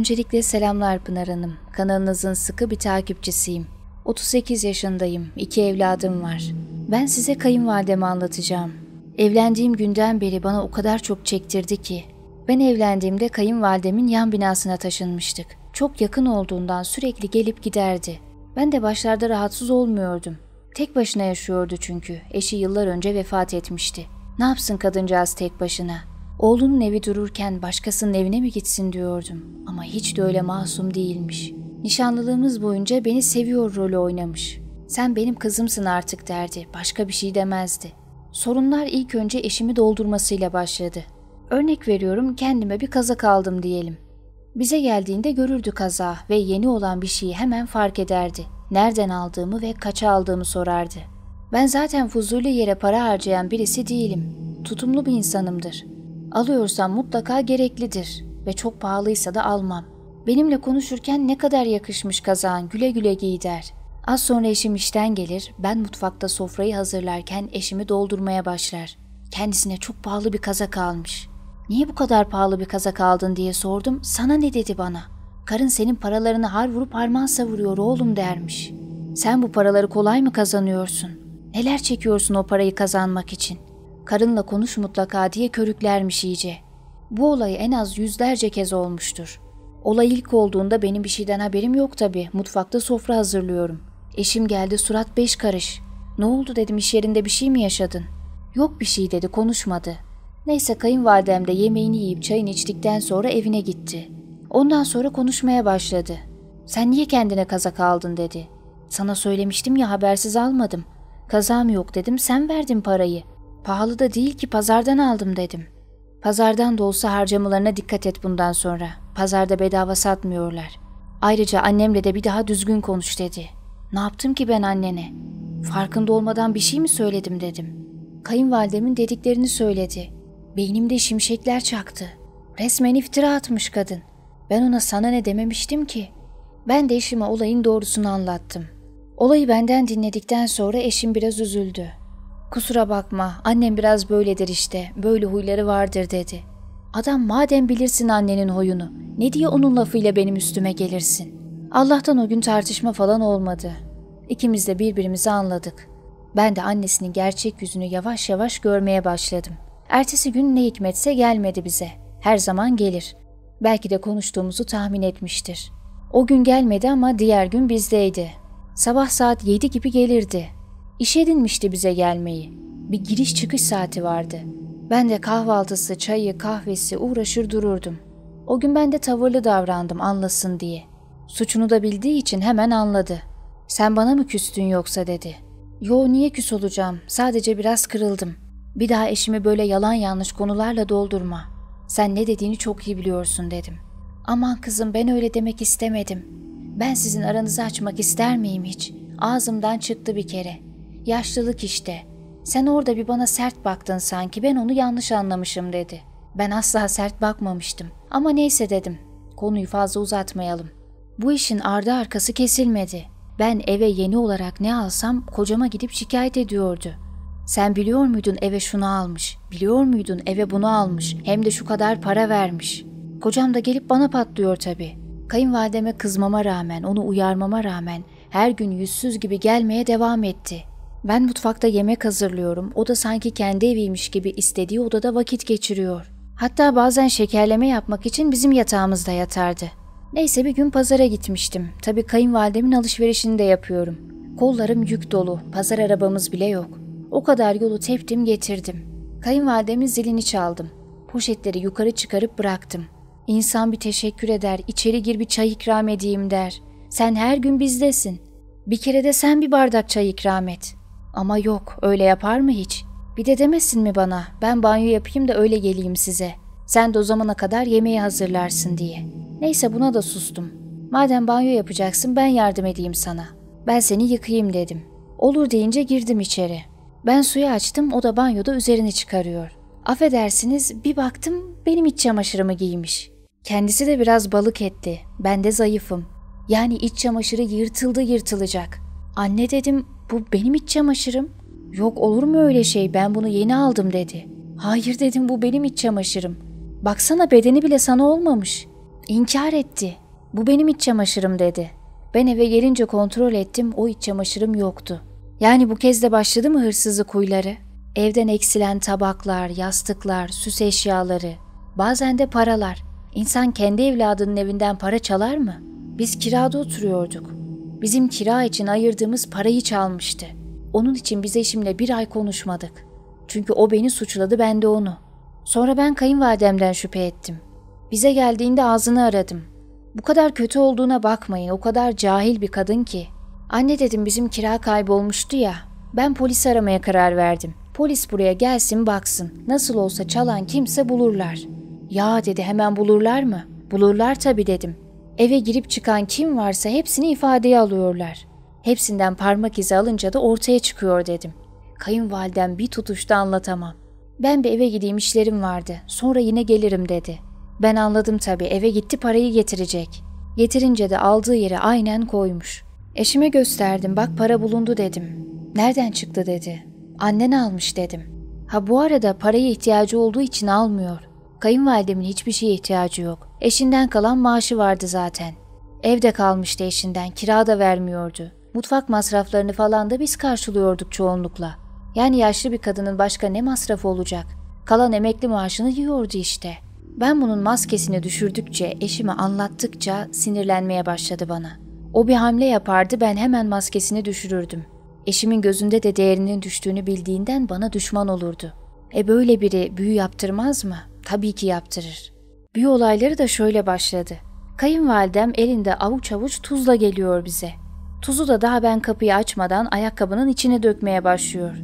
Öncelikle selamlar Pınar Hanım. Kanalınızın sıkı bir takipçisiyim. 38 yaşındayım. İki evladım var. Ben size kayınvalidemi anlatacağım. Evlendiğim günden beri bana o kadar çok çektirdi ki. Ben evlendiğimde kayınvalidemin yan binasına taşınmıştık. Çok yakın olduğundan sürekli gelip giderdi. Ben de başlarda rahatsız olmuyordum. Tek başına yaşıyordu çünkü. Eşi yıllar önce vefat etmişti. Ne yapsın kadıncağız tek başına? Oğlunun evi dururken başkasının evine mi gitsin diyordum ama hiç de öyle masum değilmiş. Nişanlılığımız boyunca beni seviyor rolü oynamış. Sen benim kızımsın artık derdi, başka bir şey demezdi. Sorunlar ilk önce eşimi doldurmasıyla başladı. Örnek veriyorum kendime bir kazak aldım diyelim. Bize geldiğinde görürdü kaza ve yeni olan bir şeyi hemen fark ederdi. Nereden aldığımı ve kaça aldığımı sorardı. Ben zaten fuzuli yere para harcayan birisi değilim. Tutumlu bir insanımdır. Alıyorsam mutlaka gereklidir ve çok pahalıysa da almam. Benimle konuşurken ne kadar yakışmış kazağın güle güle giy der. Az sonra eşim işten gelir, ben mutfakta sofrayı hazırlarken eşimi doldurmaya başlar. Kendisine çok pahalı bir kazak almış. Niye bu kadar pahalı bir kazak aldın diye sordum, sana ne dedi bana? Karın senin paralarını har vurup harman savuruyor oğlum dermiş. Sen bu paraları kolay mı kazanıyorsun? Neler çekiyorsun o parayı kazanmak için? Karınla konuş mutlaka diye körüklermiş iyice. Bu olayı en az yüzlerce kez olmuştur. Olay ilk olduğunda benim bir şeyden haberim yok tabii. Mutfakta sofra hazırlıyorum. Eşim geldi surat beş karış. Ne oldu dedim iş yerinde bir şey mi yaşadın? Yok bir şey dedi konuşmadı. Neyse kayınvalidem de yemeğini yiyip çayını içtikten sonra evine gitti. Ondan sonra konuşmaya başladı. Sen niye kendine kazak aldın dedi. Sana söylemiştim ya habersiz almadım. Kazam yok dedim sen verdin parayı. Pahalı da değil ki pazardan aldım dedim. Pazardan da olsa harcamalarına dikkat et bundan sonra. Pazarda bedava satmıyorlar. Ayrıca annemle de bir daha düzgün konuş dedi. Ne yaptım ki ben annene? Farkında olmadan bir şey mi söyledim dedim. Kayınvalidemin dediklerini söyledi. Beynimde şimşekler çaktı. Resmen iftira atmış kadın. Ben ona sana ne dememiştim ki? Ben de eşime olayın doğrusunu anlattım. Olayı benden dinledikten sonra eşim biraz üzüldü. Kusura bakma annem biraz böyledir işte böyle huyları vardır dedi. Adam madem bilirsin annenin huyunu ne diye onun lafıyla benim üstüme gelirsin. Allah'tan o gün tartışma falan olmadı. İkimiz de birbirimizi anladık. Ben de annesinin gerçek yüzünü yavaş yavaş görmeye başladım. Ertesi gün ne hikmetse gelmedi bize. Her zaman gelir. Belki de konuştuğumuzu tahmin etmiştir. O gün gelmedi ama diğer gün bizdeydi. Sabah saat 7 gibi gelirdi. İş edinmişti bize gelmeyi. Bir giriş çıkış saati vardı. Ben de kahvaltısı, çayı, kahvesi uğraşır dururdum. O gün ben de tavırlı davrandım anlasın diye. Suçunu da bildiği için hemen anladı. Sen bana mı küstün yoksa dedi. Yo niye küs olacağım sadece biraz kırıldım. Bir daha eşimi böyle yalan yanlış konularla doldurma. Sen ne dediğini çok iyi biliyorsun dedim. Aman kızım ben öyle demek istemedim. Ben sizin aranızı açmak ister miyim hiç? Ağzımdan çıktı bir kere.'' Yaşlılık işte. Sen orada bir bana sert baktın sanki ben onu yanlış anlamışım dedi. Ben asla sert bakmamıştım. Ama neyse dedim. Konuyu fazla uzatmayalım. Bu işin ardı arkası kesilmedi. Ben eve yeni olarak ne alsam kocama gidip şikayet ediyordu. Sen biliyor muydun eve şunu almış? Biliyor muydun eve bunu almış? Hem de şu kadar para vermiş. Kocam da gelip bana patlıyor tabii. Kayınvalideme kızmama rağmen, onu uyarmama rağmen her gün yüzsüz gibi gelmeye devam etti. Ben mutfakta yemek hazırlıyorum. O da sanki kendi eviymiş gibi istediği odada vakit geçiriyor. Hatta bazen şekerleme yapmak için bizim yatağımızda yatardı. Neyse bir gün pazara gitmiştim. Tabii kayınvalidemin alışverişini de yapıyorum. Kollarım yük dolu. Pazar arabamız bile yok. O kadar yolu teptim getirdim. Kayınvalidemin zilini çaldım. Poşetleri yukarı çıkarıp bıraktım. İnsan bir teşekkür eder, içeri gir bir çay ikram edeyim der. Sen her gün bizdesin. Bir kere de sen bir bardak çay ikram et. Ama yok, öyle yapar mı hiç? Bir de demesin mi bana, ben banyo yapayım da öyle geleyim size. Sen de o zamana kadar yemeği hazırlarsın diye. Neyse buna da sustum. Madem banyo yapacaksın ben yardım edeyim sana. Ben seni yıkayayım dedim. Olur deyince girdim içeri. Ben suyu açtım, o da banyoda üzerini çıkarıyor. Affedersiniz, bir baktım benim iç çamaşırımı giymiş. Kendisi de biraz balık etti. Ben de zayıfım. Yani iç çamaşırı yırtıldı yırtılacak. Anne dedim, bu benim iç çamaşırım. Yok olur mu öyle şey ben bunu yeni aldım dedi. Hayır dedim bu benim iç çamaşırım. Baksana bedeni bile sana olmamış. İnkar etti. Bu benim iç çamaşırım dedi. Ben eve gelince kontrol ettim o iç çamaşırım yoktu. Yani bu kez de başladı mı hırsızlık huyları? Evden eksilen tabaklar, yastıklar, süs eşyaları, bazen de paralar. İnsan kendi evladının evinden para çalar mı? Biz kirada oturuyorduk. Bizim kira için ayırdığımız parayı çalmıştı. Onun için biz eşimle bir ay konuşmadık. Çünkü o beni suçladı ben de onu. Sonra ben kayınvalidemden şüphe ettim. Bize geldiğinde ağzını aradım. Bu kadar kötü olduğuna bakmayın o kadar cahil bir kadın ki. Anne dedim bizim kira kaybolmuştu ya. Ben polis aramaya karar verdim. Polis buraya gelsin baksın. Nasıl olsa çalan kimse bulurlar. Ya dedi hemen bulurlar mı? Bulurlar tabii dedim. Eve girip çıkan kim varsa hepsini ifadeye alıyorlar. Hepsinden parmak izi alınca da ortaya çıkıyor dedim. Kayınvalidem bir tutuşta anlatamam. Ben bir eve gideyim işlerim vardı. Sonra yine gelirim dedi. Ben anladım tabii eve gitti parayı getirecek. Getirince de aldığı yere aynen koymuş. Eşime gösterdim bak para bulundu dedim. Nereden çıktı dedi. Annen almış dedim. Ha bu arada paraya ihtiyacı olduğu için almıyor. Kayınvalidemin hiçbir şeye ihtiyacı yok. Eşinden kalan maaşı vardı zaten. Evde kalmıştı eşinden, kira da vermiyordu. Mutfak masraflarını falan da biz karşılıyorduk çoğunlukla. Yani yaşlı bir kadının başka ne masrafı olacak? Kalan emekli maaşını yiyordu işte. Ben bunun maskesini düşürdükçe, eşime anlattıkça sinirlenmeye başladı bana. O bir hamle yapardı ben hemen maskesini düşürürdüm. Eşimin gözünde de değerinin düştüğünü bildiğinden bana düşman olurdu. E böyle biri büyü yaptırmaz mı?'' Tabii ki yaptırır. Büyü olayları da şöyle başladı. Kayınvalidem elinde avuç avuç tuzla geliyor bize. Tuzu da daha ben kapıyı açmadan ayakkabının içine dökmeye başlıyor.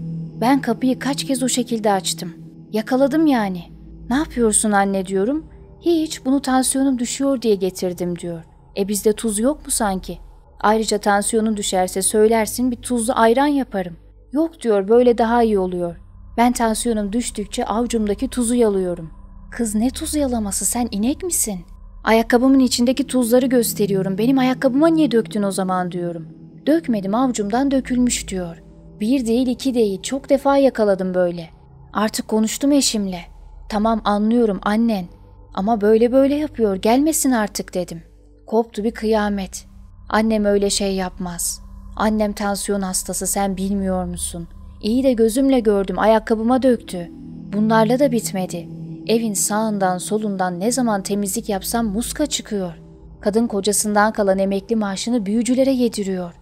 Ben kapıyı kaç kez o şekilde açtım. Yakaladım yani. Ne yapıyorsun anne diyorum. Hiç bunu tansiyonum düşüyor diye getirdim diyor. E bizde tuz yok mu sanki? Ayrıca tansiyonun düşerse söylersin bir tuzlu ayran yaparım. Yok diyor böyle daha iyi oluyor. Ben tansiyonum düştükçe avcumdaki tuzu yalıyorum. Kız ne tuz yalaması sen inek misin? Ayakkabımın içindeki tuzları gösteriyorum. Benim ayakkabıma niye döktün o zaman diyorum. Dökmedim avcumdan dökülmüş diyor. Bir değil iki değil çok defa yakaladım böyle. Artık konuştum eşimle. Tamam anlıyorum annen. Ama böyle böyle yapıyor gelmesin artık dedim. Koptu bir kıyamet. Annem öyle şey yapmaz. Annem tansiyon hastası sen bilmiyor musun? İyi de gözümle gördüm ayakkabıma döktü. Bunlarla da bitmedi.'' Evin sağından solundan ne zaman temizlik yapsam muska çıkıyor. Kadın kocasından kalan emekli maaşını büyücülere yediriyor.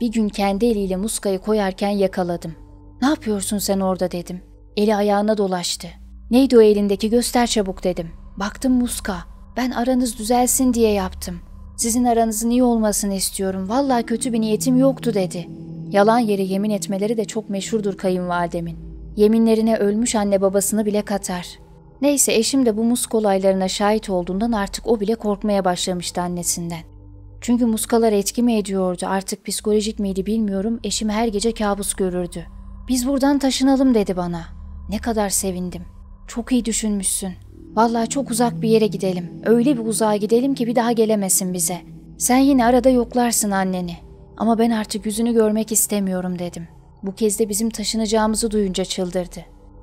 Bir gün kendi eliyle muskayı koyarken yakaladım. Ne yapıyorsun sen orada dedim. Eli ayağına dolaştı. Neydi o elindeki göster çabuk dedim. Baktım muska. Ben aranız düzelsin diye yaptım. Sizin aranızın iyi olmasını istiyorum. Vallahi kötü bir niyetim yoktu dedi. Yalan yere yemin etmeleri de çok meşhurdur kayınvalidemin. Yeminlerine ölmüş anne babasını bile katar. Neyse eşim de bu muska olaylarına şahit olduğundan artık o bile korkmaya başlamıştı annesinden. Çünkü muskalar etki mi ediyordu artık psikolojik miydi bilmiyorum eşim her gece kabus görürdü. Biz buradan taşınalım dedi bana. Ne kadar sevindim. Çok iyi düşünmüşsün. Vallahi çok uzak bir yere gidelim. Öyle bir uzağa gidelim ki bir daha gelemesin bize. Sen yine arada yoklarsın anneni. Ama ben artık yüzünü görmek istemiyorum dedim. Bu kez de bizim taşınacağımızı duyunca çıldırdı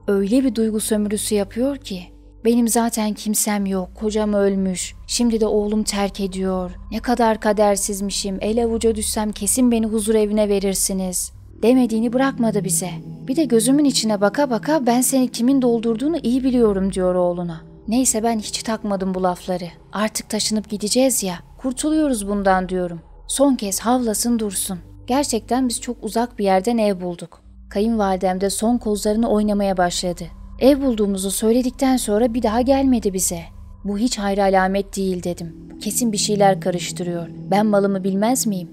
öyle bir duygu sömürüsü yapıyor ki. Benim zaten kimsem yok, kocam ölmüş, şimdi de oğlum terk ediyor. Ne kadar kadersizmişim, el avuca düşsem kesin beni huzur evine verirsiniz. Demediğini bırakmadı bize. Bir de gözümün içine baka baka ben seni kimin doldurduğunu iyi biliyorum diyor oğluna. Neyse ben hiç takmadım bu lafları. Artık taşınıp gideceğiz ya, kurtuluyoruz bundan diyorum. Son kez havlasın dursun. Gerçekten biz çok uzak bir yerden ev bulduk. Kayınvalidem de son kozlarını oynamaya başladı. Ev bulduğumuzu söyledikten sonra bir daha gelmedi bize. Bu hiç hayra alamet değil dedim. Kesin bir şeyler karıştırıyor. Ben malımı bilmez miyim?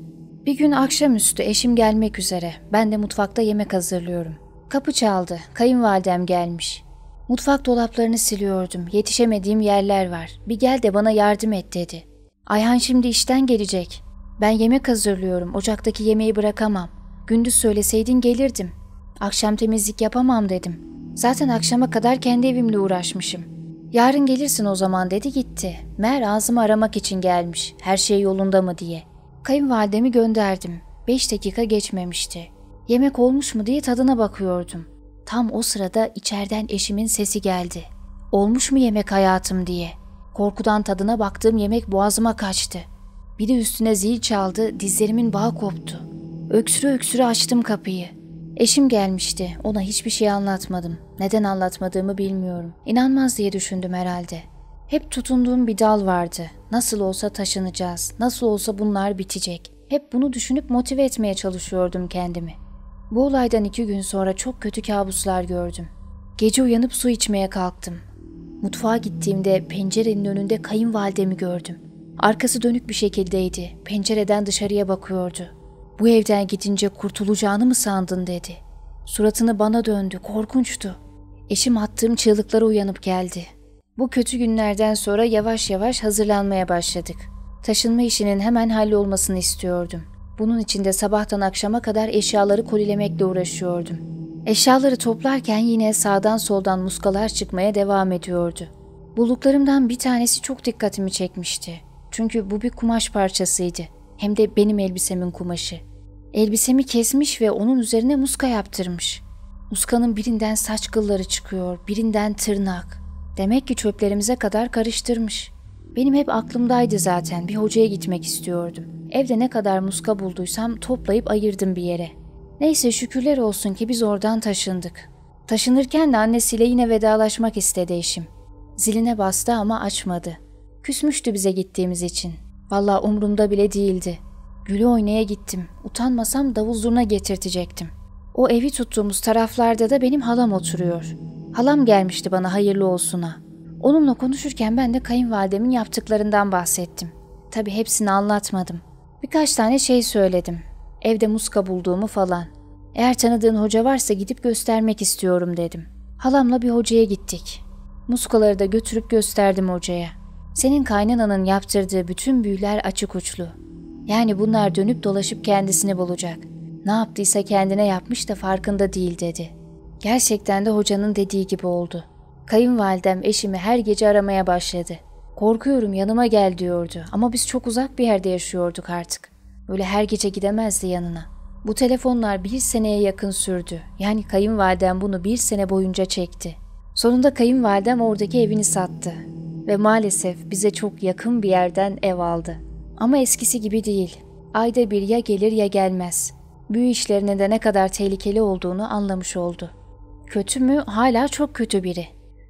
Bir gün akşamüstü eşim gelmek üzere. Ben de mutfakta yemek hazırlıyorum. Kapı çaldı. Kayınvalidem gelmiş. Mutfak dolaplarını siliyordum. Yetişemediğim yerler var. Bir gel de bana yardım et dedi. Ayhan şimdi işten gelecek. Ben yemek hazırlıyorum. Ocaktaki yemeği bırakamam. Gündüz söyleseydin gelirdim. Akşam temizlik yapamam dedim. Zaten akşama kadar kendi evimle uğraşmışım. Yarın gelirsin o zaman dedi gitti. Mer ağzımı aramak için gelmiş. Her şey yolunda mı diye. Kayınvalidemi gönderdim. Beş dakika geçmemişti. Yemek olmuş mu diye tadına bakıyordum. Tam o sırada içeriden eşimin sesi geldi. Olmuş mu yemek hayatım diye. Korkudan tadına baktığım yemek boğazıma kaçtı. Bir de üstüne zil çaldı, dizlerimin bağı koptu. Öksürü öksürü açtım kapıyı. Eşim gelmişti. Ona hiçbir şey anlatmadım. Neden anlatmadığımı bilmiyorum. İnanmaz diye düşündüm herhalde. Hep tutunduğum bir dal vardı. Nasıl olsa taşınacağız. Nasıl olsa bunlar bitecek. Hep bunu düşünüp motive etmeye çalışıyordum kendimi. Bu olaydan iki gün sonra çok kötü kabuslar gördüm. Gece uyanıp su içmeye kalktım. Mutfağa gittiğimde pencerenin önünde kayınvalidemi gördüm. Arkası dönük bir şekildeydi. Pencereden dışarıya bakıyordu. Bu evden gidince kurtulacağını mı sandın dedi. Suratını bana döndü, korkunçtu. Eşim attığım çığlıklara uyanıp geldi. Bu kötü günlerden sonra yavaş yavaş hazırlanmaya başladık. Taşınma işinin hemen hallolmasını istiyordum. Bunun için de sabahtan akşama kadar eşyaları kolilemekle uğraşıyordum. Eşyaları toplarken yine sağdan soldan muskalar çıkmaya devam ediyordu. Bulduklarımdan bir tanesi çok dikkatimi çekmişti. Çünkü bu bir kumaş parçasıydı hem de benim elbisemin kumaşı. Elbisemi kesmiş ve onun üzerine muska yaptırmış. Muskanın birinden saç kılları çıkıyor, birinden tırnak. Demek ki çöplerimize kadar karıştırmış. Benim hep aklımdaydı zaten bir hocaya gitmek istiyordum. Evde ne kadar muska bulduysam toplayıp ayırdım bir yere. Neyse şükürler olsun ki biz oradan taşındık. Taşınırken de annesiyle yine vedalaşmak istedi eşim. Ziline bastı ama açmadı. Küsmüştü bize gittiğimiz için. Valla umurumda bile değildi. Gülü oynaya gittim. Utanmasam davul zurna getirtecektim. O evi tuttuğumuz taraflarda da benim halam oturuyor. Halam gelmişti bana hayırlı olsuna. Onunla konuşurken ben de kayınvalidemin yaptıklarından bahsettim. Tabi hepsini anlatmadım. Birkaç tane şey söyledim. Evde muska bulduğumu falan. Eğer tanıdığın hoca varsa gidip göstermek istiyorum dedim. Halamla bir hocaya gittik. Muskaları da götürüp gösterdim hocaya.'' Senin kaynananın yaptırdığı bütün büyüler açık uçlu. Yani bunlar dönüp dolaşıp kendisini bulacak. Ne yaptıysa kendine yapmış da farkında değil dedi. Gerçekten de hocanın dediği gibi oldu. Kayınvalidem eşimi her gece aramaya başladı. Korkuyorum yanıma gel diyordu ama biz çok uzak bir yerde yaşıyorduk artık. Böyle her gece gidemezdi yanına. Bu telefonlar bir seneye yakın sürdü. Yani kayınvalidem bunu bir sene boyunca çekti. Sonunda kayınvalidem oradaki evini sattı ve maalesef bize çok yakın bir yerden ev aldı. Ama eskisi gibi değil. Ayda bir ya gelir ya gelmez. Büyü işlerinin de ne kadar tehlikeli olduğunu anlamış oldu. Kötü mü? Hala çok kötü biri.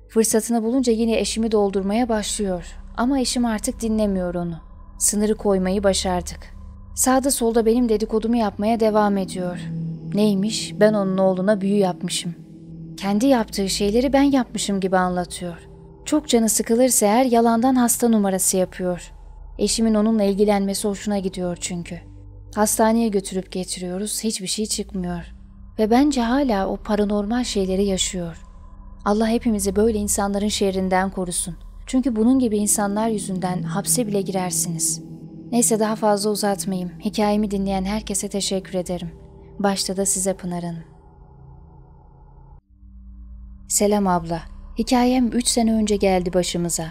Fırsatını bulunca yine eşimi doldurmaya başlıyor. Ama eşim artık dinlemiyor onu. Sınırı koymayı başardık. Sağda solda benim dedikodumu yapmaya devam ediyor. Neymiş? Ben onun oğluna büyü yapmışım. Kendi yaptığı şeyleri ben yapmışım gibi anlatıyor.'' Çok canı sıkılırsa eğer yalandan hasta numarası yapıyor. Eşimin onunla ilgilenmesi hoşuna gidiyor çünkü. Hastaneye götürüp getiriyoruz, hiçbir şey çıkmıyor. Ve bence hala o paranormal şeyleri yaşıyor. Allah hepimizi böyle insanların şehrinden korusun. Çünkü bunun gibi insanlar yüzünden hapse bile girersiniz. Neyse daha fazla uzatmayayım. Hikayemi dinleyen herkese teşekkür ederim. Başta da size Pınar Hanım. Selam abla. Hikayem 3 sene önce geldi başımıza.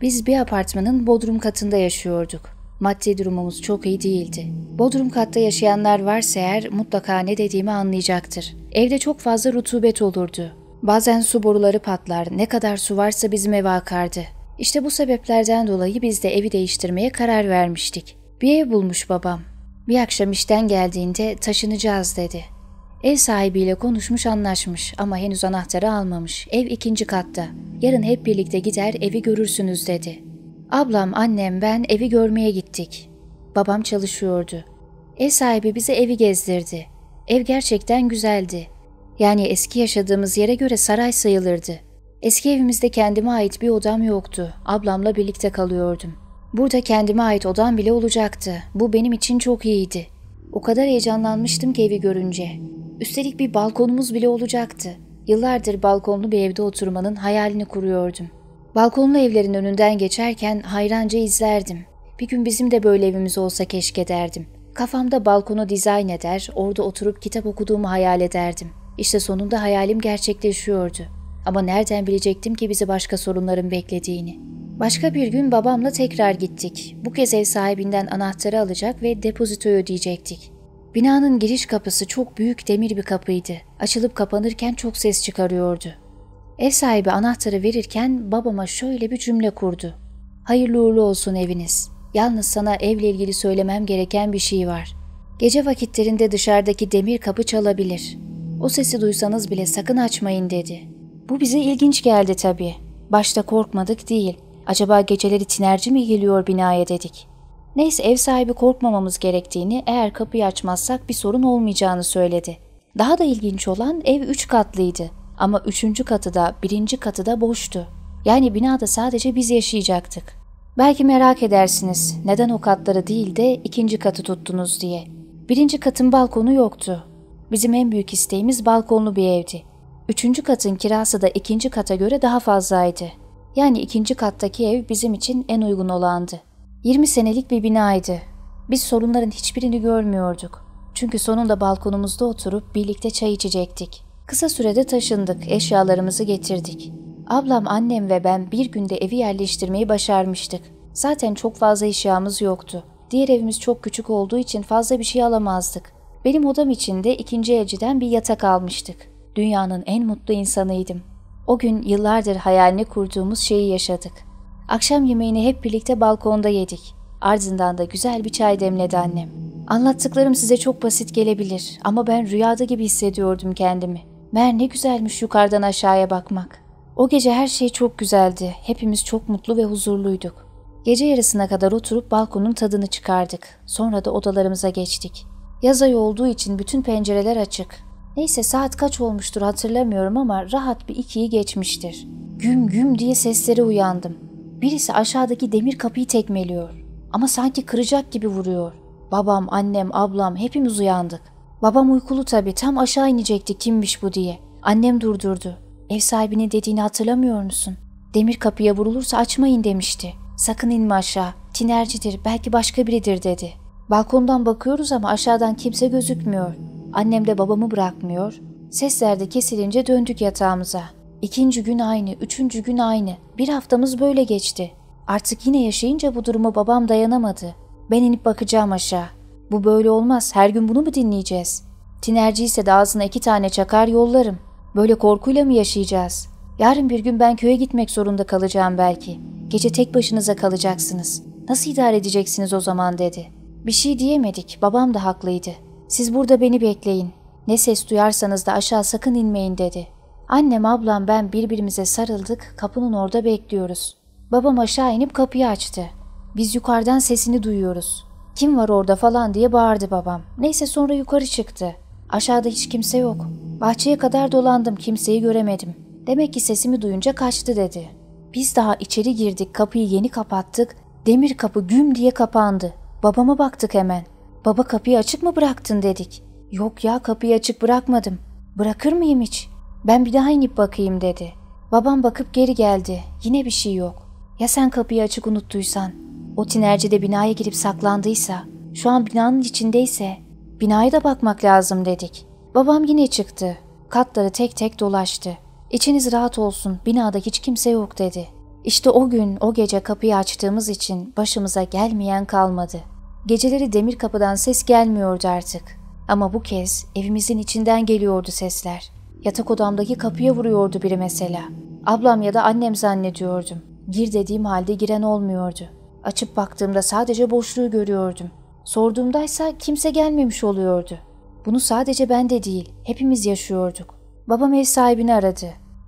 Biz bir apartmanın bodrum katında yaşıyorduk. Maddi durumumuz çok iyi değildi. Bodrum katta yaşayanlar varsa eğer mutlaka ne dediğimi anlayacaktır. Evde çok fazla rutubet olurdu. Bazen su boruları patlar, ne kadar su varsa bizim eve akardı. İşte bu sebeplerden dolayı biz de evi değiştirmeye karar vermiştik. Bir ev bulmuş babam. Bir akşam işten geldiğinde taşınacağız dedi. Ev sahibiyle konuşmuş anlaşmış ama henüz anahtarı almamış. Ev ikinci katta. Yarın hep birlikte gider evi görürsünüz dedi. Ablam, annem, ben evi görmeye gittik. Babam çalışıyordu. Ev sahibi bize evi gezdirdi. Ev gerçekten güzeldi. Yani eski yaşadığımız yere göre saray sayılırdı. Eski evimizde kendime ait bir odam yoktu. Ablamla birlikte kalıyordum. Burada kendime ait odam bile olacaktı. Bu benim için çok iyiydi.'' O kadar heyecanlanmıştım ki evi görünce. Üstelik bir balkonumuz bile olacaktı. Yıllardır balkonlu bir evde oturmanın hayalini kuruyordum. Balkonlu evlerin önünden geçerken hayranca izlerdim. Bir gün bizim de böyle evimiz olsa keşke derdim. Kafamda balkonu dizayn eder, orada oturup kitap okuduğumu hayal ederdim. İşte sonunda hayalim gerçekleşiyordu. Ama nereden bilecektim ki bizi başka sorunların beklediğini?'' Başka bir gün babamla tekrar gittik. Bu kez ev sahibinden anahtarı alacak ve depozitoyu ödeyecektik. Binanın giriş kapısı çok büyük demir bir kapıydı. Açılıp kapanırken çok ses çıkarıyordu. Ev sahibi anahtarı verirken babama şöyle bir cümle kurdu. Hayırlı uğurlu olsun eviniz. Yalnız sana evle ilgili söylemem gereken bir şey var. Gece vakitlerinde dışarıdaki demir kapı çalabilir. O sesi duysanız bile sakın açmayın dedi. Bu bize ilginç geldi tabii. Başta korkmadık değil. Acaba geceleri tinerci mi geliyor binaya dedik. Neyse ev sahibi korkmamamız gerektiğini, eğer kapıyı açmazsak bir sorun olmayacağını söyledi. Daha da ilginç olan ev 3 katlıydı. Ama 3. katı da 1. katı da boştu. Yani binada sadece biz yaşayacaktık. Belki merak edersiniz neden o katları değil de ikinci katı tuttunuz diye. Birinci katın balkonu yoktu. Bizim en büyük isteğimiz balkonlu bir evdi. Üçüncü katın kirası da ikinci kata göre daha fazlaydı. Yani ikinci kattaki ev bizim için en uygun olandı. 20 senelik bir binaydı. Biz sorunların hiçbirini görmüyorduk. Çünkü sonunda balkonumuzda oturup birlikte çay içecektik. Kısa sürede taşındık, eşyalarımızı getirdik. Ablam, annem ve ben bir günde evi yerleştirmeyi başarmıştık. Zaten çok fazla eşyamız yoktu. Diğer evimiz çok küçük olduğu için fazla bir şey alamazdık. Benim odam içinde ikinci elciden bir yatak almıştık. Dünyanın en mutlu insanıydım. O gün yıllardır hayalini kurduğumuz şeyi yaşadık. Akşam yemeğini hep birlikte balkonda yedik. Ardından da güzel bir çay demledi annem. Anlattıklarım size çok basit gelebilir ama ben rüyada gibi hissediyordum kendimi. Mer ne güzelmiş yukarıdan aşağıya bakmak. O gece her şey çok güzeldi. Hepimiz çok mutlu ve huzurluyduk. Gece yarısına kadar oturup balkonun tadını çıkardık. Sonra da odalarımıza geçtik. Yaz ayı olduğu için bütün pencereler açık. Neyse saat kaç olmuştur hatırlamıyorum ama rahat bir ikiyi geçmiştir. Güm güm diye seslere uyandım. Birisi aşağıdaki demir kapıyı tekmeliyor. Ama sanki kıracak gibi vuruyor. Babam, annem, ablam hepimiz uyandık. Babam uykulu tabii tam aşağı inecekti kimmiş bu diye. Annem durdurdu. Ev sahibinin dediğini hatırlamıyor musun? Demir kapıya vurulursa açmayın demişti. Sakın inme aşağı. Tinercidir belki başka biridir dedi. Balkondan bakıyoruz ama aşağıdan kimse gözükmüyor. Annem de babamı bırakmıyor. Sesler de kesilince döndük yatağımıza. İkinci gün aynı, üçüncü gün aynı. Bir haftamız böyle geçti. Artık yine yaşayınca bu durumu babam dayanamadı. Ben inip bakacağım aşağı. Bu böyle olmaz. Her gün bunu mu dinleyeceğiz? Tinerci ise de ağzına iki tane çakar yollarım. Böyle korkuyla mı yaşayacağız? Yarın bir gün ben köye gitmek zorunda kalacağım belki. Gece tek başınıza kalacaksınız. Nasıl idare edeceksiniz o zaman dedi. Bir şey diyemedik. Babam da haklıydı. Siz burada beni bekleyin. Ne ses duyarsanız da aşağı sakın inmeyin dedi. Annem, ablam, ben birbirimize sarıldık, kapının orada bekliyoruz. Babam aşağı inip kapıyı açtı. Biz yukarıdan sesini duyuyoruz. Kim var orada falan diye bağırdı babam. Neyse sonra yukarı çıktı. Aşağıda hiç kimse yok. Bahçeye kadar dolandım, kimseyi göremedim. Demek ki sesimi duyunca kaçtı dedi. Biz daha içeri girdik, kapıyı yeni kapattık. Demir kapı güm diye kapandı. Babama baktık hemen. Baba kapıyı açık mı bıraktın dedik. Yok ya kapıyı açık bırakmadım. Bırakır mıyım hiç? Ben bir daha inip bakayım dedi. Babam bakıp geri geldi. Yine bir şey yok. Ya sen kapıyı açık unuttuysan? O tinerci de binaya girip saklandıysa? Şu an binanın içindeyse? Binaya da bakmak lazım dedik. Babam yine çıktı. Katları tek tek dolaştı. İçiniz rahat olsun, binada hiç kimse yok dedi. İşte o gün, o gece kapıyı açtığımız için başımıza gelmeyen kalmadı.'' Geceleri demir kapıdan ses gelmiyordu artık. Ama bu kez evimizin içinden geliyordu sesler. Yatak odamdaki kapıya vuruyordu biri mesela. Ablam ya da annem zannediyordum. Gir dediğim halde giren olmuyordu. Açıp baktığımda sadece boşluğu görüyordum. Sorduğumdaysa kimse gelmemiş oluyordu. Bunu sadece ben de değil, hepimiz yaşıyorduk. Babam ev sahibini aradı.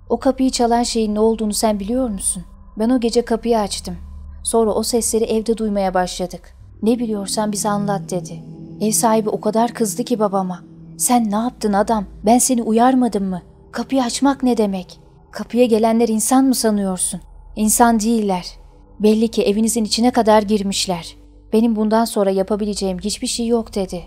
O kapıyı çalan şeyin ne olduğunu sen biliyor musun? Ben o gece kapıyı açtım. Sonra o sesleri evde duymaya başladık. Ne biliyorsan bize anlat dedi. Ev sahibi o kadar kızdı ki babama. Sen ne yaptın adam? Ben seni uyarmadım mı? Kapıyı açmak ne demek? Kapıya gelenler insan mı sanıyorsun? İnsan değiller. Belli ki evinizin içine kadar girmişler. Benim bundan sonra yapabileceğim hiçbir şey yok dedi.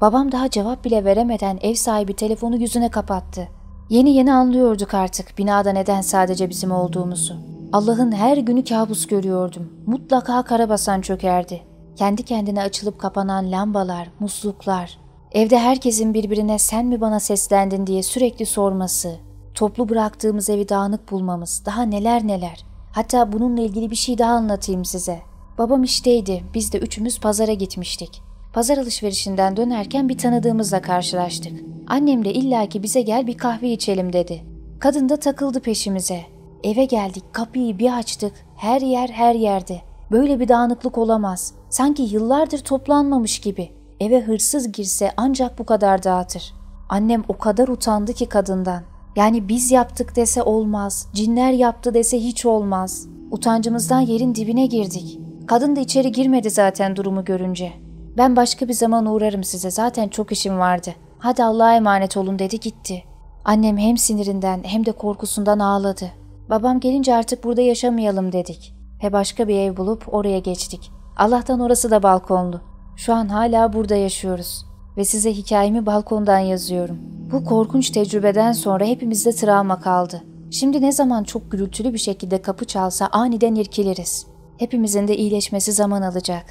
Babam daha cevap bile veremeden ev sahibi telefonu yüzüne kapattı. Yeni yeni anlıyorduk artık binada neden sadece bizim olduğumuzu. Allah'ın her günü kabus görüyordum. Mutlaka karabasan çökerdi. Kendi kendine açılıp kapanan lambalar, musluklar, evde herkesin birbirine sen mi bana seslendin diye sürekli sorması, toplu bıraktığımız evi dağınık bulmamız, daha neler neler. Hatta bununla ilgili bir şey daha anlatayım size. Babam işteydi, biz de üçümüz pazara gitmiştik. Pazar alışverişinden dönerken bir tanıdığımızla karşılaştık. Annem de illaki bize gel bir kahve içelim dedi. Kadın da takıldı peşimize. Eve geldik, kapıyı bir açtık. Her yer her yerde. Böyle bir dağınıklık olamaz. Sanki yıllardır toplanmamış gibi. Eve hırsız girse ancak bu kadar dağıtır. Annem o kadar utandı ki kadından. Yani biz yaptık dese olmaz, cinler yaptı dese hiç olmaz. Utancımızdan yerin dibine girdik. Kadın da içeri girmedi zaten durumu görünce. Ben başka bir zaman uğrarım size zaten çok işim vardı. Hadi Allah'a emanet olun dedi gitti. Annem hem sinirinden hem de korkusundan ağladı. Babam gelince artık burada yaşamayalım dedik. Ve başka bir ev bulup oraya geçtik. Allah'tan orası da balkonlu. Şu an hala burada yaşıyoruz ve size hikayemi balkondan yazıyorum. Bu korkunç tecrübeden sonra hepimizde travma kaldı. Şimdi ne zaman çok gürültülü bir şekilde kapı çalsa aniden irkiliriz. Hepimizin de iyileşmesi zaman alacak.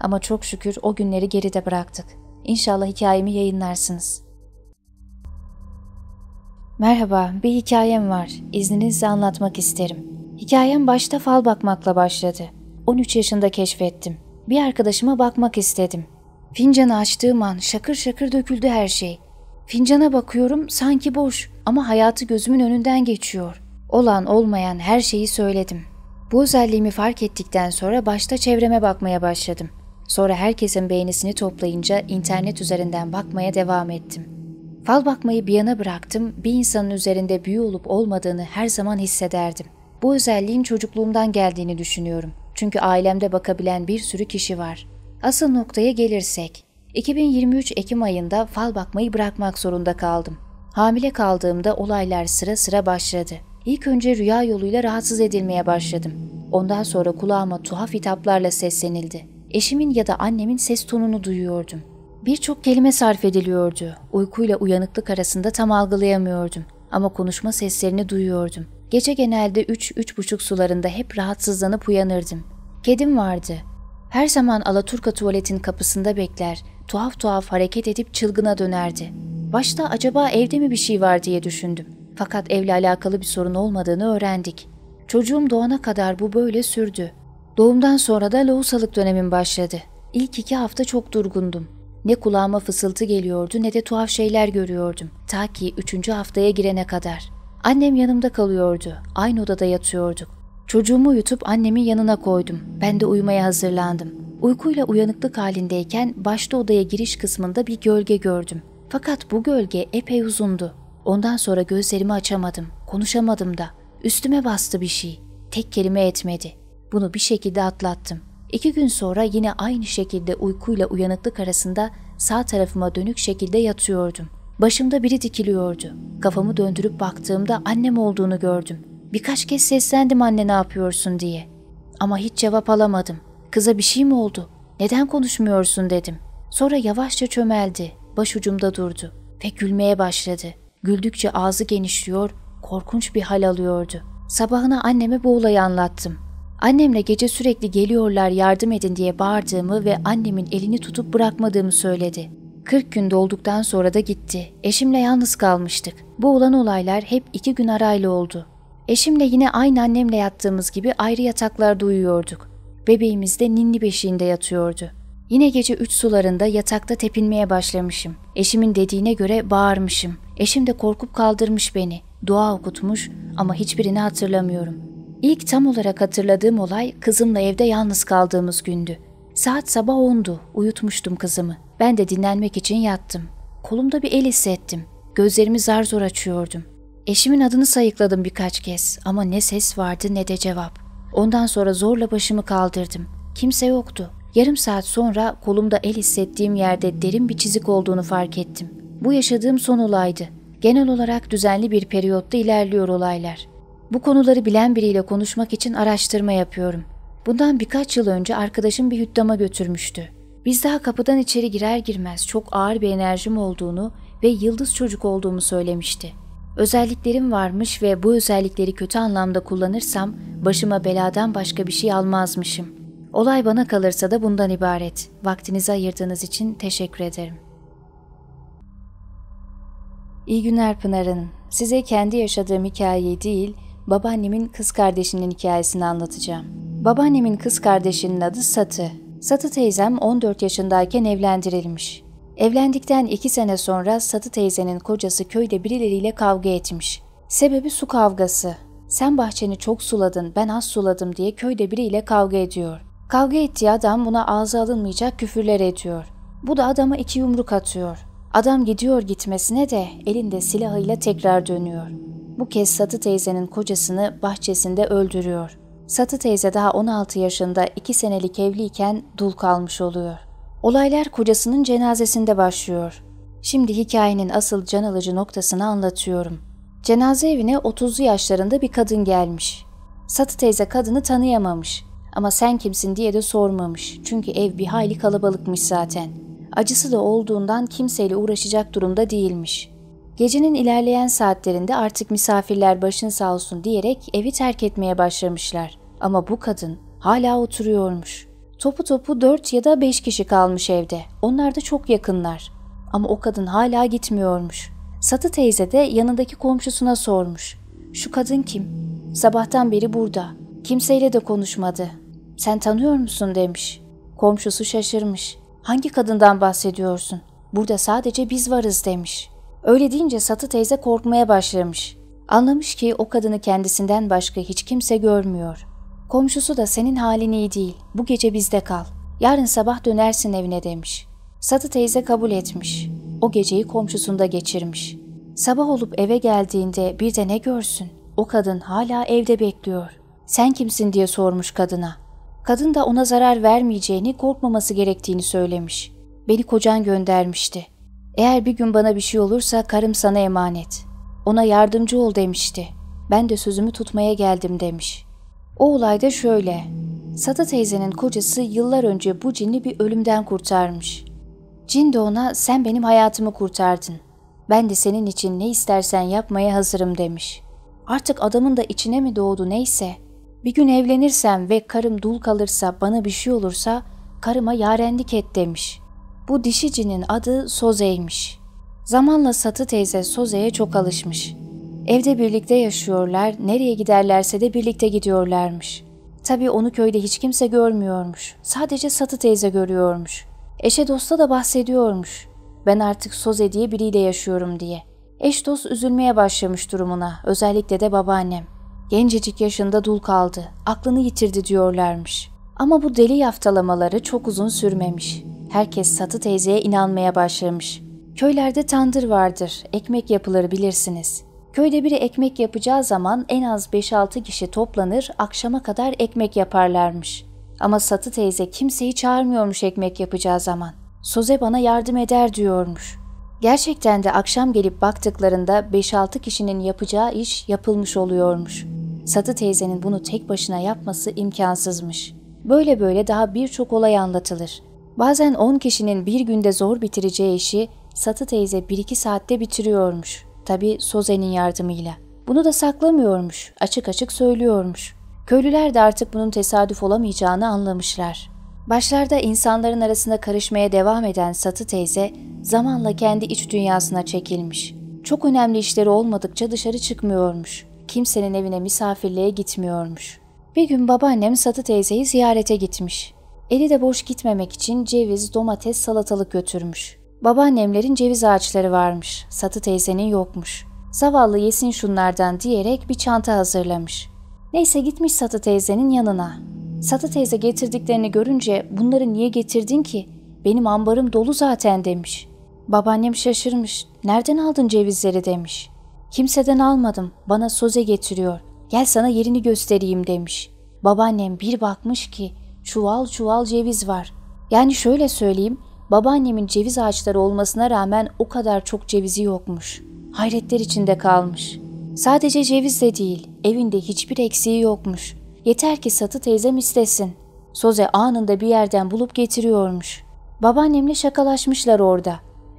Ama çok şükür o günleri geride bıraktık. İnşallah hikayemi yayınlarsınız. Merhaba, bir hikayem var. İzninizle anlatmak isterim. Hikayem başta fal bakmakla başladı. 13 yaşında keşfettim. Bir arkadaşıma bakmak istedim. Fincanı açtığım an şakır şakır döküldü her şey. Fincana bakıyorum sanki boş ama hayatı gözümün önünden geçiyor. Olan olmayan her şeyi söyledim. Bu özelliğimi fark ettikten sonra başta çevreme bakmaya başladım. Sonra herkesin beğenisini toplayınca internet üzerinden bakmaya devam ettim. Fal bakmayı bir yana bıraktım, bir insanın üzerinde büyü olup olmadığını her zaman hissederdim. Bu özelliğin çocukluğumdan geldiğini düşünüyorum. Çünkü ailemde bakabilen bir sürü kişi var. Asıl noktaya gelirsek, 2023 Ekim ayında fal bakmayı bırakmak zorunda kaldım. Hamile kaldığımda olaylar sıra sıra başladı. İlk önce rüya yoluyla rahatsız edilmeye başladım. Ondan sonra kulağıma tuhaf hitaplarla seslenildi. Eşimin ya da annemin ses tonunu duyuyordum. Birçok kelime sarf ediliyordu. Uykuyla uyanıklık arasında tam algılayamıyordum ama konuşma seslerini duyuyordum. Gece genelde 3-3,5 sularında hep rahatsızlanıp uyanırdım. Kedim vardı. Her zaman Alaturka tuvaletin kapısında bekler, tuhaf tuhaf hareket edip çılgına dönerdi. Başta acaba evde mi bir şey var diye düşündüm. Fakat evle alakalı bir sorun olmadığını öğrendik. Çocuğum doğana kadar bu böyle sürdü. Doğumdan sonra da lohusalık dönemim başladı. İlk iki hafta çok durgundum. Ne kulağıma fısıltı geliyordu ne de tuhaf şeyler görüyordum. Ta ki üçüncü haftaya girene kadar. Annem yanımda kalıyordu. Aynı odada yatıyorduk. Çocuğumu yutup annemin yanına koydum. Ben de uyumaya hazırlandım. Uykuyla uyanıklık halindeyken başta odaya giriş kısmında bir gölge gördüm. Fakat bu gölge epey uzundu. Ondan sonra gözlerimi açamadım. Konuşamadım da. Üstüme bastı bir şey. Tek kelime etmedi. Bunu bir şekilde atlattım. İki gün sonra yine aynı şekilde uykuyla uyanıklık arasında sağ tarafıma dönük şekilde yatıyordum. Başımda biri dikiliyordu. Kafamı döndürüp baktığımda annem olduğunu gördüm. Birkaç kez seslendim anne ne yapıyorsun diye. Ama hiç cevap alamadım. Kıza bir şey mi oldu? Neden konuşmuyorsun dedim. Sonra yavaşça çömeldi. Başucumda durdu ve gülmeye başladı. Güldükçe ağzı genişliyor, korkunç bir hal alıyordu. Sabahına anneme bu olayı anlattım. Annemle gece sürekli geliyorlar yardım edin diye bağırdığımı ve annemin elini tutup bırakmadığımı söyledi. 40 gün dolduktan sonra da gitti. Eşimle yalnız kalmıştık. Bu olan olaylar hep iki gün arayla oldu. Eşimle yine aynı annemle yattığımız gibi ayrı yataklarda uyuyorduk. Bebeğimiz de ninni beşiğinde yatıyordu. Yine gece üç sularında yatakta tepinmeye başlamışım. Eşimin dediğine göre bağırmışım. Eşim de korkup kaldırmış beni. Dua okutmuş ama hiçbirini hatırlamıyorum. İlk tam olarak hatırladığım olay kızımla evde yalnız kaldığımız gündü. Saat sabah ondu. Uyutmuştum kızımı. Ben de dinlenmek için yattım. Kolumda bir el hissettim. Gözlerimi zar zor açıyordum. Eşimin adını sayıkladım birkaç kez ama ne ses vardı ne de cevap. Ondan sonra zorla başımı kaldırdım. Kimse yoktu. Yarım saat sonra kolumda el hissettiğim yerde derin bir çizik olduğunu fark ettim. Bu yaşadığım son olaydı. Genel olarak düzenli bir periyotta ilerliyor olaylar. Bu konuları bilen biriyle konuşmak için araştırma yapıyorum. Bundan birkaç yıl önce arkadaşım bir hüddama götürmüştü. Biz daha kapıdan içeri girer girmez çok ağır bir enerjim olduğunu ve yıldız çocuk olduğumu söylemişti. Özelliklerim varmış ve bu özellikleri kötü anlamda kullanırsam başıma beladan başka bir şey almazmışım. Olay bana kalırsa da bundan ibaret. Vaktinizi ayırdığınız için teşekkür ederim. İyi günler Pınar'ın. Size kendi yaşadığım hikayeyi değil, babaannemin kız kardeşinin hikayesini anlatacağım. Babaannemin kız kardeşinin adı Satı. Satı teyzem 14 yaşındayken evlendirilmiş. Evlendikten iki sene sonra Satı teyzenin kocası köyde birileriyle kavga etmiş. Sebebi su kavgası. Sen bahçeni çok suladın, ben az suladım diye köyde biriyle kavga ediyor. Kavga ettiği adam buna ağza alınmayacak küfürler ediyor. Bu da adama iki yumruk atıyor. Adam gidiyor gitmesine de elinde silahıyla tekrar dönüyor. Bu kez Satı teyzenin kocasını bahçesinde öldürüyor. Satı teyze daha 16 yaşında 2 senelik evliyken dul kalmış oluyor. Olaylar kocasının cenazesinde başlıyor. Şimdi hikayenin asıl can alıcı noktasını anlatıyorum. Cenaze evine 30'lu yaşlarında bir kadın gelmiş. Satı teyze kadını tanıyamamış ama sen kimsin diye de sormamış çünkü ev bir hayli kalabalıkmış zaten. Acısı da olduğundan kimseyle uğraşacak durumda değilmiş. Gecenin ilerleyen saatlerinde artık misafirler başın sağ olsun diyerek evi terk etmeye başlamışlar. Ama bu kadın hala oturuyormuş. Topu topu dört ya da beş kişi kalmış evde. Onlar da çok yakınlar. Ama o kadın hala gitmiyormuş. Satı teyze de yanındaki komşusuna sormuş. Şu kadın kim? Sabahtan beri burada. Kimseyle de konuşmadı. Sen tanıyor musun demiş. Komşusu şaşırmış. Hangi kadından bahsediyorsun? Burada sadece biz varız demiş.'' Öyle deyince Satı teyze korkmaya başlamış. Anlamış ki o kadını kendisinden başka hiç kimse görmüyor. Komşusu da senin halin iyi değil, bu gece bizde kal. Yarın sabah dönersin evine demiş. Satı teyze kabul etmiş. O geceyi komşusunda geçirmiş. Sabah olup eve geldiğinde bir de ne görsün? O kadın hala evde bekliyor. Sen kimsin diye sormuş kadına. Kadın da ona zarar vermeyeceğini, korkmaması gerektiğini söylemiş. Beni kocan göndermişti. Eğer bir gün bana bir şey olursa karım sana emanet. Ona yardımcı ol demişti. Ben de sözümü tutmaya geldim demiş. O olay da şöyle. Sata teyzenin kocası yıllar önce bu cini bir ölümden kurtarmış. Cin de ona sen benim hayatımı kurtardın. Ben de senin için ne istersen yapmaya hazırım demiş. Artık adamın da içine mi doğdu neyse. Bir gün evlenirsem ve karım dul kalırsa bana bir şey olursa karıma yarenlik et demiş.'' Bu dişicinin adı Soze'ymiş. Zamanla Satı teyze Soze'ye çok alışmış. Evde birlikte yaşıyorlar, nereye giderlerse de birlikte gidiyorlarmış. Tabii onu köyde hiç kimse görmüyormuş. Sadece Satı teyze görüyormuş. Eşe dosta da bahsediyormuş. Ben artık Soze diye biriyle yaşıyorum diye. Eş dost üzülmeye başlamış durumuna, özellikle de babaannem. Gencecik yaşında dul kaldı, aklını yitirdi diyorlarmış. Ama bu deli yaftalamaları çok uzun sürmemiş herkes Satı teyzeye inanmaya başlamış. Köylerde tandır vardır, ekmek yapılır bilirsiniz. Köyde biri ekmek yapacağı zaman en az 5-6 kişi toplanır, akşama kadar ekmek yaparlarmış. Ama Satı teyze kimseyi çağırmıyormuş ekmek yapacağı zaman. Soze bana yardım eder diyormuş. Gerçekten de akşam gelip baktıklarında 5-6 kişinin yapacağı iş yapılmış oluyormuş. Satı teyzenin bunu tek başına yapması imkansızmış. Böyle böyle daha birçok olay anlatılır. Bazen on kişinin bir günde zor bitireceği işi Satı teyze bir iki saatte bitiriyormuş. Tabi Soze'nin yardımıyla. Bunu da saklamıyormuş, açık açık söylüyormuş. Köylüler de artık bunun tesadüf olamayacağını anlamışlar. Başlarda insanların arasında karışmaya devam eden Satı teyze zamanla kendi iç dünyasına çekilmiş. Çok önemli işleri olmadıkça dışarı çıkmıyormuş. Kimsenin evine misafirliğe gitmiyormuş. Bir gün babaannem Satı teyzeyi ziyarete gitmiş. Eli de boş gitmemek için ceviz, domates, salatalık götürmüş. Babaannemlerin ceviz ağaçları varmış, Satı teyzenin yokmuş. Zavallı yesin şunlardan diyerek bir çanta hazırlamış. Neyse gitmiş Satı teyzenin yanına. Satı teyze getirdiklerini görünce bunları niye getirdin ki? Benim ambarım dolu zaten demiş. Babaannem şaşırmış. Nereden aldın cevizleri demiş. Kimseden almadım. Bana soze getiriyor. Gel sana yerini göstereyim demiş. Babaannem bir bakmış ki çuval çuval ceviz var. Yani şöyle söyleyeyim, babaannemin ceviz ağaçları olmasına rağmen o kadar çok cevizi yokmuş. Hayretler içinde kalmış. Sadece ceviz de değil, evinde hiçbir eksiği yokmuş. Yeter ki Satı teyzem istesin. Soze anında bir yerden bulup getiriyormuş. Babaannemle şakalaşmışlar orada.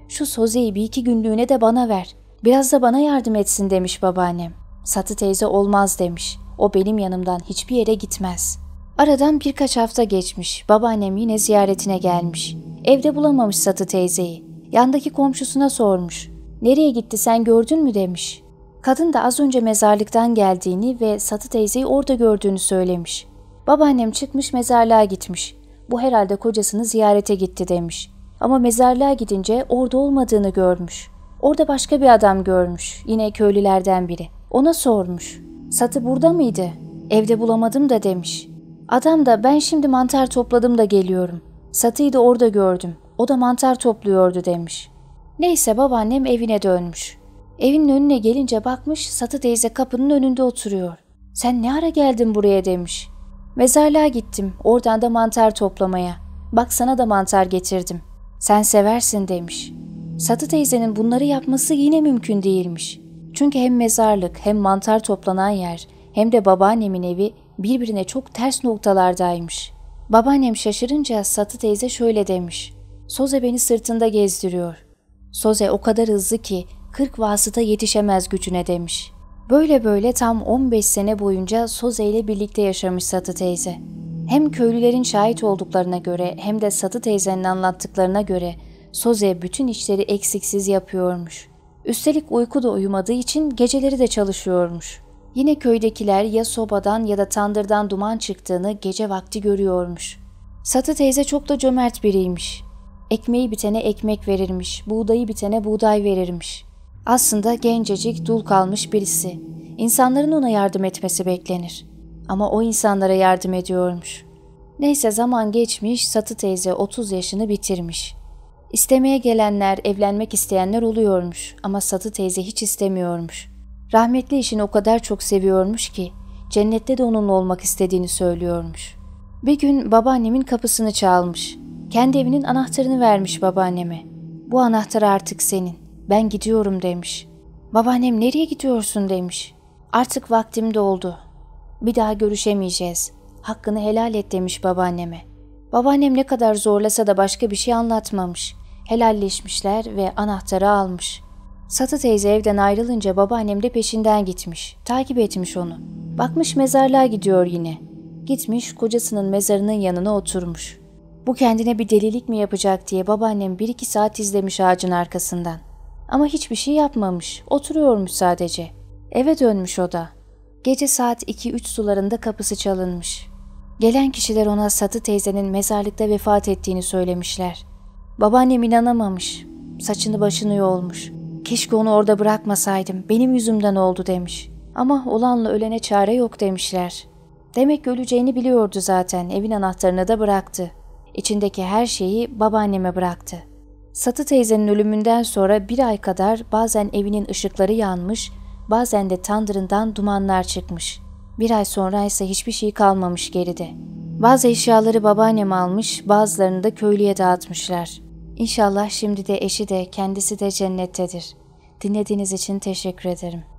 Şu Soze'yi bir iki günlüğüne de bana ver. Biraz da bana yardım etsin demiş babaannem. Satı teyze olmaz demiş. O benim yanımdan hiçbir yere gitmez.'' Aradan birkaç hafta geçmiş. Babaannem yine ziyaretine gelmiş. Evde bulamamış Satı teyzeyi. Yandaki komşusuna sormuş. Nereye gitti sen gördün mü demiş. Kadın da az önce mezarlıktan geldiğini ve Satı teyzeyi orada gördüğünü söylemiş. Babaannem çıkmış mezarlığa gitmiş. Bu herhalde kocasını ziyarete gitti demiş. Ama mezarlığa gidince orada olmadığını görmüş. Orada başka bir adam görmüş. Yine köylülerden biri. Ona sormuş. Satı burada mıydı? Evde bulamadım da demiş. Adam da ben şimdi mantar topladım da geliyorum. Satıyı da orada gördüm. O da mantar topluyordu demiş. Neyse babaannem evine dönmüş. Evinin önüne gelince bakmış Satı teyze kapının önünde oturuyor. Sen ne ara geldin buraya demiş. Mezarlığa gittim oradan da mantar toplamaya. Bak sana da mantar getirdim. Sen seversin demiş. Satı teyzenin bunları yapması yine mümkün değilmiş. Çünkü hem mezarlık hem mantar toplanan yer hem de babaannemin evi birbirine çok ters noktalardaymış. Babaannem şaşırınca Satı teyze şöyle demiş. Soze beni sırtında gezdiriyor. Soze o kadar hızlı ki 40 vasıta yetişemez gücüne demiş. Böyle böyle tam 15 sene boyunca Soze ile birlikte yaşamış Satı teyze. Hem köylülerin şahit olduklarına göre hem de Satı teyzenin anlattıklarına göre Soze bütün işleri eksiksiz yapıyormuş. Üstelik uyku da uyumadığı için geceleri de çalışıyormuş. Yine köydekiler ya sobadan ya da tandırdan duman çıktığını gece vakti görüyormuş. Satı teyze çok da cömert biriymiş. Ekmeği bitene ekmek verirmiş, buğdayı bitene buğday verirmiş. Aslında gencecik, dul kalmış birisi. İnsanların ona yardım etmesi beklenir. Ama o insanlara yardım ediyormuş. Neyse zaman geçmiş, Satı teyze 30 yaşını bitirmiş. İstemeye gelenler, evlenmek isteyenler oluyormuş ama Satı teyze hiç istemiyormuş.'' Rahmetli işini o kadar çok seviyormuş ki cennette de onunla olmak istediğini söylüyormuş. Bir gün babaannemin kapısını çalmış. Kendi evinin anahtarını vermiş babaanneme. Bu anahtar artık senin. Ben gidiyorum demiş. Babaannem nereye gidiyorsun demiş. Artık vaktim doldu. Bir daha görüşemeyeceğiz. Hakkını helal et demiş babaanneme. Babaannem ne kadar zorlasa da başka bir şey anlatmamış. Helalleşmişler ve anahtarı almış. Satı teyze evden ayrılınca babaannem de peşinden gitmiş. Takip etmiş onu. Bakmış mezarlığa gidiyor yine. Gitmiş kocasının mezarının yanına oturmuş. Bu kendine bir delilik mi yapacak diye babaannem bir iki saat izlemiş ağacın arkasından. Ama hiçbir şey yapmamış. Oturuyormuş sadece. Eve dönmüş o da. Gece saat 2-3 sularında kapısı çalınmış. Gelen kişiler ona Satı teyzenin mezarlıkta vefat ettiğini söylemişler. Babaannem inanamamış. Saçını başını yolmuş. Keşke onu orada bırakmasaydım, benim yüzümden oldu demiş. Ama olanla ölene çare yok demişler. Demek öleceğini biliyordu zaten, evin anahtarını da bıraktı. İçindeki her şeyi babaanneme bıraktı. Satı teyzenin ölümünden sonra bir ay kadar bazen evinin ışıkları yanmış, bazen de tandırından dumanlar çıkmış. Bir ay sonra ise hiçbir şey kalmamış geride. Bazı eşyaları babaannem almış, bazılarını da köylüye dağıtmışlar.'' İnşallah şimdi de eşi de kendisi de cennettedir. Dinlediğiniz için teşekkür ederim.